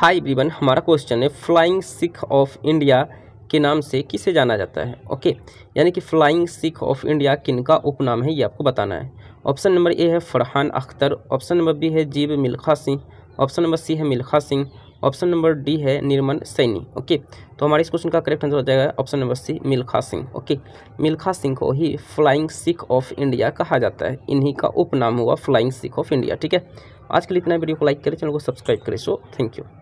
high ब्रीवन हमारा question है flying Sikh of India के नाम से किसे जाना जाता है ओके यानी कि फ्लाइंग सिख ऑफ इंडिया किन का उपनाम है ये आपको बताना है ऑप्शन नंबर ए है Farhan Akhtar option number B है Jeev Milkha Singh option number C है Milkha Singh option number D है निर्मल सैनी ओके तो हमारे इस क्वेश्चन का करेक्ट आंसर हो जाएगा option number C Milkha Singh okay Milkha Singh को ही फ्लाइंग सिख ऑफ इंडिया कहा जाता है इन्हीं का उपनाम हुआ फ्लाइंग सिख ऑफ इंडिया ठीक है आज के लिए इतना वीडियो को लाइक करें चैनल को सब्सक्राइब करें सो थैंक यू